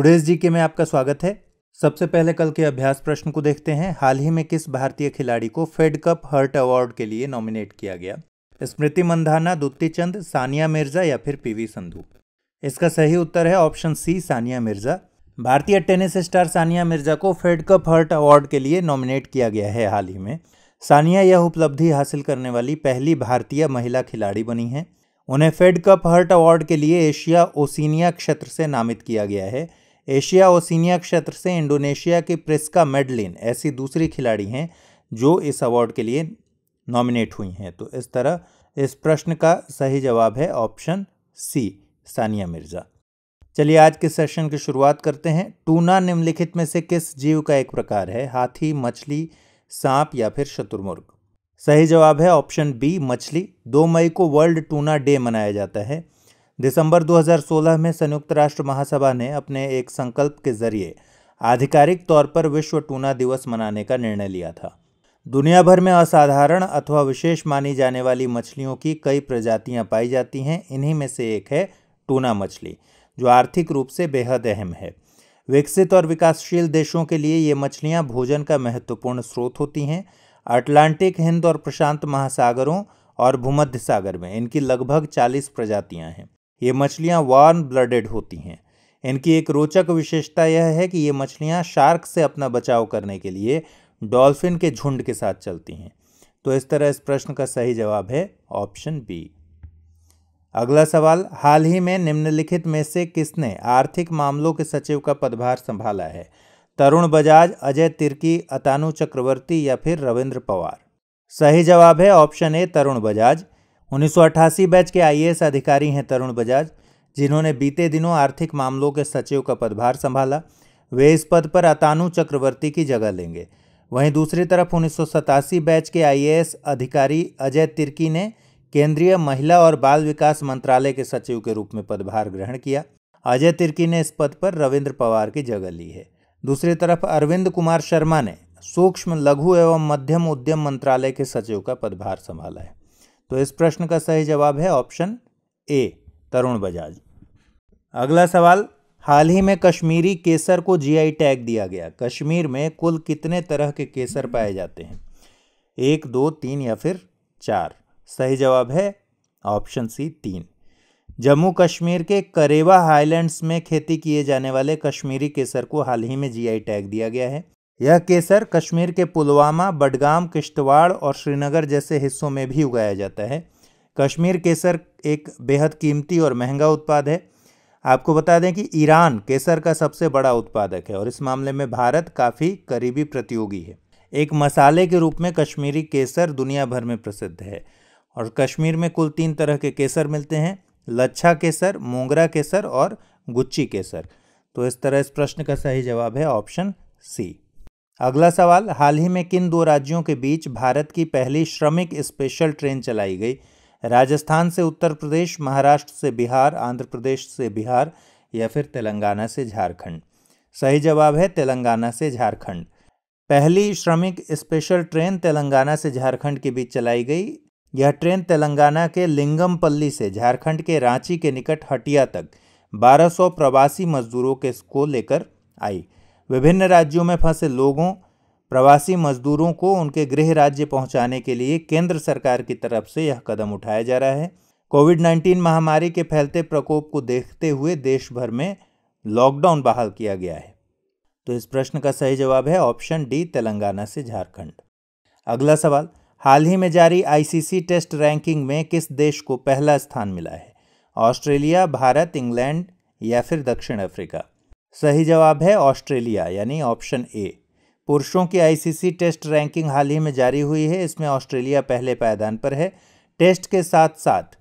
today's जी के में आपका स्वागत है सबसे पहले कल के अभ्यास प्रश्न को देखते हैं हाल ही में किस भारतीय खिलाड़ी को फेड कप हर्ट अवार्ड के लिए नॉमिनेट किया गया स्मृति मंधाना दुती चंद सानिया मिर्जा या फिर पीवी संधू इसका सही उत्तर है ऑप्शन सी सानिया मिर्जा भारतीय टेनिस स्टार सानिया मिर्जा को फेड कप हर्ट अवार्ड के लिए नॉमिनेट किया गया है हाल ही में सानिया यह उपलब्धि हासिल करने वाली पहली भारतीय महिला खिलाड़ी बनी है उन्हें फेड कप हर्ट अवार्ड के लिए एशिया ओसिनिया क्षेत्र से नामित किया गया है एशिया ओसिनिया क्षेत्र से इंडोनेशिया की प्रिस्का मेडलिन ऐसी दूसरी खिलाड़ी हैं जो इस अवार्ड के लिए नॉमिनेट हुई हैं तो इस तरह इस प्रश्न का सही जवाब है ऑप्शन सी सानिया मिर्ज़ा चलिए आज के सेशन की शुरुआत करते हैं टूना निम्नलिखित में से किस जीव का एक प्रकार है हाथी मछली सांप या फिर शत्रुमुर्ग सही जवाब है ऑप्शन बी मछली दो मई को वर्ल्ड टूना डे मनाया जाता है दिसंबर 2016 में संयुक्त राष्ट्र महासभा ने अपने एक संकल्प के जरिए आधिकारिक तौर पर विश्व टूना दिवस मनाने का निर्णय लिया था दुनिया भर में असाधारण अथवा विशेष मानी जाने वाली मछलियों की कई प्रजातियां पाई जाती हैं इन्हीं में से एक है टूना मछली जो आर्थिक रूप से बेहद अहम है विकसित और विकासशील देशों के लिए ये मछलियाँ भोजन का महत्वपूर्ण स्रोत होती हैं अटलांटिक हिंद और प्रशांत महासागरों और भूमध्य सागर में इनकी लगभग 40 प्रजातियां हैं ये मछलियाँ वार्म ब्लडेड होती हैं इनकी एक रोचक विशेषता यह है कि ये मछलियाँ शार्क से अपना बचाव करने के लिए डॉल्फिन के झुंड के साथ चलती हैं तो इस तरह इस प्रश्न का सही जवाब है ऑप्शन बी अगला सवाल हाल ही में निम्नलिखित में से किसने आर्थिक मामलों के सचिव का पदभार संभाला है तरुण बजाज अजय तिर्की अतानु चक्रवर्ती या फिर रविंद्र पवार सही जवाब है option A Tarun Bajaj 1988 batch के आईएएस अधिकारी हैं तरुण बजाज जिन्होंने बीते दिनों आर्थिक मामलों के सचिव का पदभार संभाला वे इस पद पर अतानु चक्रवर्ती की जगह लेंगे वहीं दूसरी तरफ उन्नीस बैच के आईएएस अधिकारी अजय तिर्की ने केंद्रीय महिला और बाल विकास मंत्रालय के सचिव के रूप में पदभार ग्रहण किया अजय तिर्की ने इस पद पर रविंद्र पवार की जगह ली है दूसरी तरफ अरविंद कुमार शर्मा ने सूक्ष्म लघु एवं मध्यम उद्यम मंत्रालय के सचिव का पदभार संभाला है तो इस प्रश्न का सही जवाब है ऑप्शन ए तरुण बजाज अगला सवाल हाल ही में कश्मीरी केसर को जीआई टैग दिया गया कश्मीर में कुल कितने तरह के केसर पाए जाते हैं एक दो तीन या फिर चार सही जवाब है ऑप्शन सी तीन जम्मू कश्मीर के करेवा हाइलैंड्स में खेती किए जाने वाले कश्मीरी केसर को हाल ही में जीआई टैग दिया गया है यह केसर कश्मीर के पुलवामा बडगाम किश्तवाड़ और श्रीनगर जैसे हिस्सों में भी उगाया जाता है कश्मीर केसर एक बेहद कीमती और महंगा उत्पाद है आपको बता दें कि ईरान केसर का सबसे बड़ा उत्पादक है और इस मामले में भारत काफ़ी करीबी प्रतियोगी है एक मसाले के रूप में कश्मीरी केसर दुनिया भर में प्रसिद्ध है और कश्मीर में कुल तीन तरह के केसर मिलते हैं लच्छा केसर मोंगरा केसर और गुच्ची केसर तो इस तरह इस प्रश्न का सही जवाब है ऑप्शन सी अगला सवाल हाल ही में किन दो राज्यों के बीच भारत की पहली श्रमिक स्पेशल ट्रेन चलाई गई राजस्थान से उत्तर प्रदेश महाराष्ट्र से बिहार आंध्र प्रदेश से बिहार या फिर तेलंगाना से झारखंड सही जवाब है तेलंगाना से झारखंड पहली श्रमिक स्पेशल ट्रेन तेलंगाना से झारखंड के बीच चलाई गई यह ट्रेन तेलंगाना के लिंगमपल्ली से झारखंड के रांची के निकट हटिया तक 1200 प्रवासी मजदूरों के को लेकर आई विभिन्न राज्यों में फंसे लोगों प्रवासी मजदूरों को उनके गृह राज्य पहुंचाने के लिए केंद्र सरकार की तरफ से यह कदम उठाया जा रहा है कोविड 19 महामारी के फैलते प्रकोप को देखते हुए देश भर में लॉकडाउन बहाल किया गया है तो इस प्रश्न का सही जवाब है ऑप्शन डी तेलंगाना से झारखंड अगला सवाल हाल ही में जारी आईसीसी टेस्ट रैंकिंग में किस देश को पहला स्थान मिला है ऑस्ट्रेलिया भारत इंग्लैंड या फिर दक्षिण अफ्रीका सही जवाब है ऑस्ट्रेलिया यानी ऑप्शन ए पुरुषों की आईसीसी टेस्ट रैंकिंग हाल ही में जारी हुई है इसमें ऑस्ट्रेलिया पहले पायदान पर है टेस्ट के साथ साथ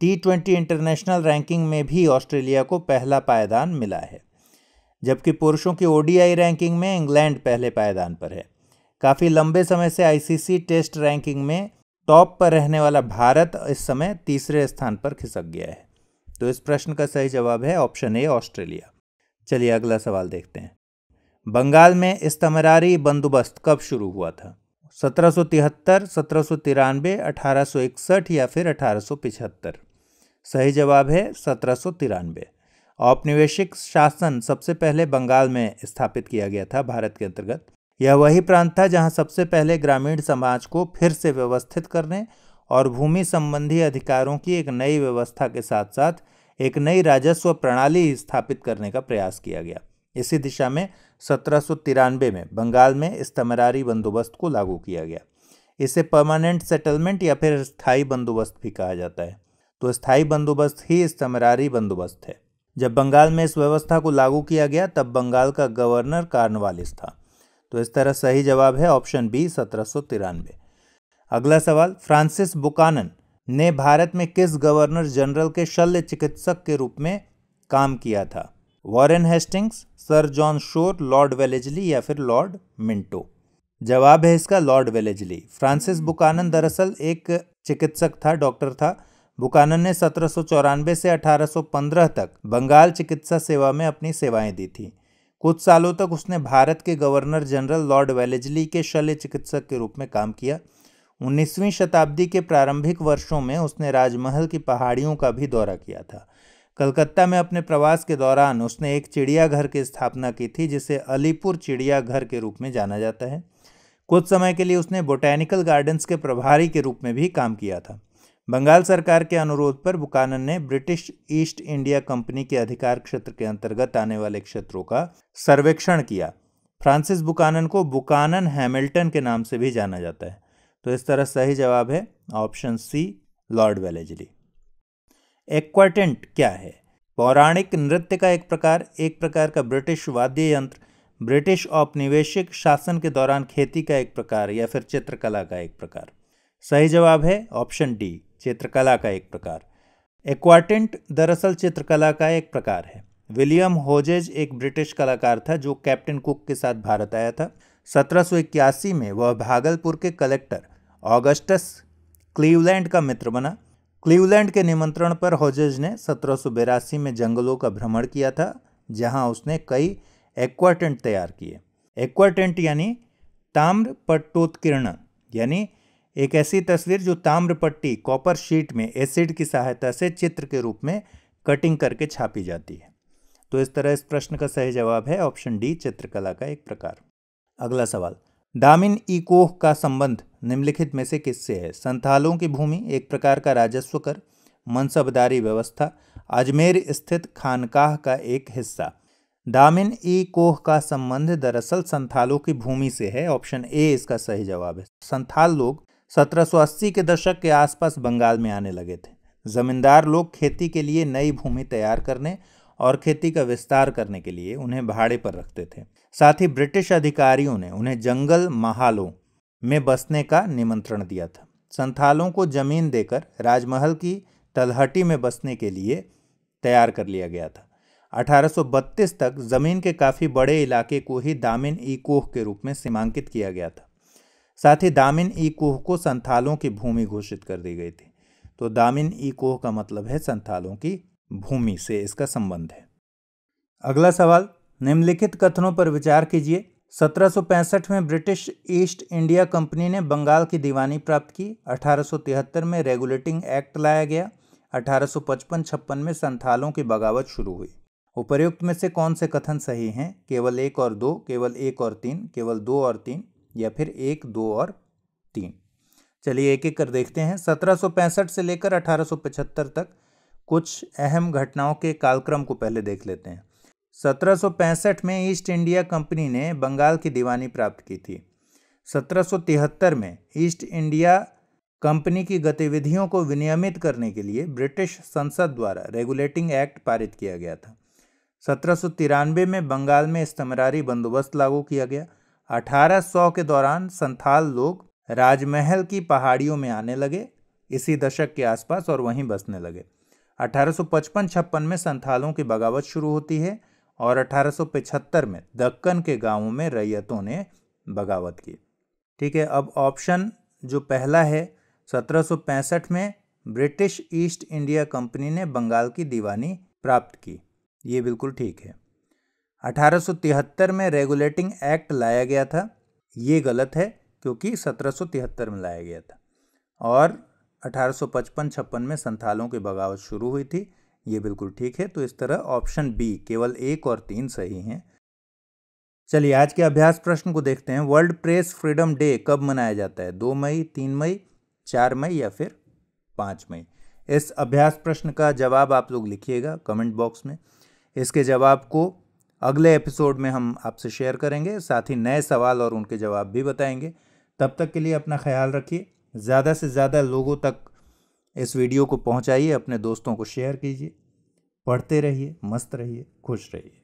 टी ट्वेंटी इंटरनेशनल रैंकिंग में भी ऑस्ट्रेलिया को पहला पायदान मिला है जबकि पुरुषों की ओडीआई रैंकिंग में इंग्लैंड पहले पायदान पर है काफ़ी लंबे समय से आईसीसी टेस्ट रैंकिंग में टॉप पर रहने वाला भारत इस समय तीसरे स्थान पर खिसक गया है तो इस प्रश्न का सही जवाब है ऑप्शन ए ऑस्ट्रेलिया चलिए अगला सवाल देखते हैं बंगाल में इस्तमरारी बंदोबस्त कब शुरू हुआ था 1773, सत्रह सौ तिरानवे इकसठ या फिर अठारह सही जवाब है सत्रह तिरानवे औपनिवेशिक शासन सबसे पहले बंगाल में स्थापित किया गया था भारत के अंतर्गत यह वही प्रांत था जहां सबसे पहले ग्रामीण समाज को फिर से व्यवस्थित करने और भूमि संबंधी अधिकारों की एक नई व्यवस्था के साथ साथ एक नई राजस्व प्रणाली स्थापित करने का प्रयास किया गया इसी दिशा में सत्रह में बंगाल में इस्तमरारी बंदोबस्त को लागू किया गया इसे परमानेंट सेटलमेंट या फिर स्थायी बंदोबस्त भी कहा जाता है तो स्थायी बंदोबस्त ही इस्तमरारी बंदोबस्त है जब बंगाल में इस व्यवस्था को लागू किया गया तब बंगाल का गवर्नर कार्नवालिस था तो इस तरह सही जवाब है ऑप्शन बी सत्रह अगला सवाल फ्रांसिस बुकानन ने भारत में किस गवर्नर जनरल के शल्य चिकित्सक के रूप में काम किया था Warren Hastings sir John Shore lord Wellesley या फिर लॉर्ड मिंटो जवाब है इसका लॉर्ड वेलेजली फ्रांसिस बुकानन दरअसल एक चिकित्सक था डॉक्टर था बुकानन ने सत्रह से 1815 तक बंगाल चिकित्सा सेवा में अपनी सेवाएं दी थी कुछ सालों तक उसने भारत के गवर्नर जनरल लॉर्ड वेलेजली के शल्य चिकित्सक के रूप में काम किया 19वीं शताब्दी के प्रारंभिक वर्षों में उसने राजमहल की पहाड़ियों का भी दौरा किया था कलकत्ता में अपने प्रवास के दौरान उसने एक चिड़ियाघर की स्थापना की थी जिसे अलीपुर चिड़ियाघर के रूप में जाना जाता है कुछ समय के लिए उसने बोटैनिकल गार्डन्स के प्रभारी के रूप में भी काम किया था बंगाल सरकार के अनुरोध पर बुकानन ने ब्रिटिश ईस्ट इंडिया कंपनी के अधिकार क्षेत्र के अंतर्गत आने वाले क्षेत्रों का सर्वेक्षण किया फ्रांसिस बुकानन को बुकानन हैमिल्टन के नाम से भी जाना जाता है तो इस तरह सही जवाब है ऑप्शन सी लॉर्ड वेलेजली एक्वाटेंट क्या है पौराणिक नृत्य का एक प्रकार एक प्रकार का ब्रिटिश वाद्य यंत्र ब्रिटिश औपनिवेशिक शासन के दौरान खेती का एक प्रकार या फिर चित्रकला का एक प्रकार सही जवाब है ऑप्शन डी चित्रकला का एक प्रकार एक्वाटेंट दरअसल चित्रकला का एक प्रकार है विलियम होजेज एक ब्रिटिश कलाकार था जो कैप्टन कुक के साथ भारत आया था सत्रह में वह भागलपुर के कलेक्टर ऑगस्टस क्लीवलैंड का मित्र बना क्लीवलैंड के निमंत्रण पर हॉजज ने सत्रह में जंगलों का भ्रमण किया था जहां उसने कई एक्वाटेंट तैयार किए एक्वाटेंट यानी ताम्र पट्टोत्कीर्ण यानी एक ऐसी तस्वीर जो ताम्र पट्टी कॉपर शीट में एसिड की सहायता से चित्र के रूप में कटिंग करके छापी जाती है तो इस तरह इस प्रश्न का सही जवाब है ऑप्शन डी चित्रकला का एक प्रकार अगला सवाल दामिन इकोह का संबंध निम्नलिखित में से किससे है संथालों की भूमि एक प्रकार का राजस्व कर मनसबदारी व्यवस्था अजमेर स्थित खानकाह का एक हिस्सा दामिन ई कोह का संबंध दरअसल संथालों की भूमि से है ऑप्शन ए इसका सही जवाब है संथाल लोग 1780 के दशक के आसपास बंगाल में आने लगे थे जमींदार लोग खेती के लिए नई भूमि तैयार करने और खेती का विस्तार करने के लिए उन्हें भाड़े पर रखते थे साथ ही ब्रिटिश अधिकारियों ने उन्हें जंगल महालों में बसने का निमंत्रण दिया था संथालों को जमीन देकर राजमहल की तलहटी में बसने के लिए तैयार कर लिया गया था 1832 तक जमीन के काफ़ी बड़े इलाके को ही दामिन ई कोह के रूप में सीमांकित किया गया था साथ ही दामिन ई कोह को संथालों की भूमि घोषित कर दी गई थी तो दामिन ई कोह का मतलब है संथालों की भूमि से इसका संबंध है अगला सवाल निम्नलिखित कथनों पर विचार कीजिए 1765 में ब्रिटिश ईस्ट इंडिया कंपनी ने बंगाल की दीवानी प्राप्त की 1873 में रेगुलेटिंग एक्ट लाया गया 1855-56 में संथालों की बगावत शुरू हुई उपर्युक्त में से कौन से कथन सही हैं केवल एक और दो केवल एक और तीन केवल दो और तीन या फिर एक दो और तीन चलिए एक एक कर देखते हैं 1765 से लेकर 1875 तक कुछ अहम घटनाओं के कालक्रम को पहले देख लेते हैं 1765 में ईस्ट इंडिया कंपनी ने बंगाल की दीवानी प्राप्त की थी 1773 में ईस्ट इंडिया कंपनी की गतिविधियों को विनियमित करने के लिए ब्रिटिश संसद द्वारा रेगुलेटिंग एक्ट पारित किया गया था सत्रह में बंगाल में इस्तेमरारी बंदोबस्त लागू किया गया 1800 के दौरान संथाल लोग राजमहल की पहाड़ियों में आने लगे इसी दशक के आसपास और वहीं बसने लगे 1855-56 में संथालों की बगावत शुरू होती है और 1875 में दक्कन के गांवों में रैयतों ने बगावत की ठीक है अब ऑप्शन जो पहला है 1765 में ब्रिटिश ईस्ट इंडिया कंपनी ने बंगाल की दीवानी प्राप्त की ये बिल्कुल ठीक है 1873 में रेगुलेटिंग एक्ट लाया गया था ये गलत है क्योंकि 1773 में लाया गया था और 1855 छप्पन में संथालों की बगावत शुरू हुई थी ये बिल्कुल ठीक है तो इस तरह ऑप्शन बी केवल एक और तीन सही हैं चलिए आज के अभ्यास प्रश्न को देखते हैं वर्ल्ड प्रेस फ्रीडम डे कब मनाया जाता है दो मई तीन मई चार मई या फिर पाँच मई इस अभ्यास प्रश्न का जवाब आप लोग लिखिएगा कमेंट बॉक्स में इसके जवाब को अगले एपिसोड में हम आपसे शेयर करेंगे साथ ही नए सवाल और उनके जवाब भी बताएंगे तब तक के लिए अपना ख्याल रखिए ज़्यादा से ज़्यादा लोगों तक इस वीडियो को पहुंचाइए अपने दोस्तों को शेयर कीजिए पढ़ते रहिए मस्त रहिए खुश रहिए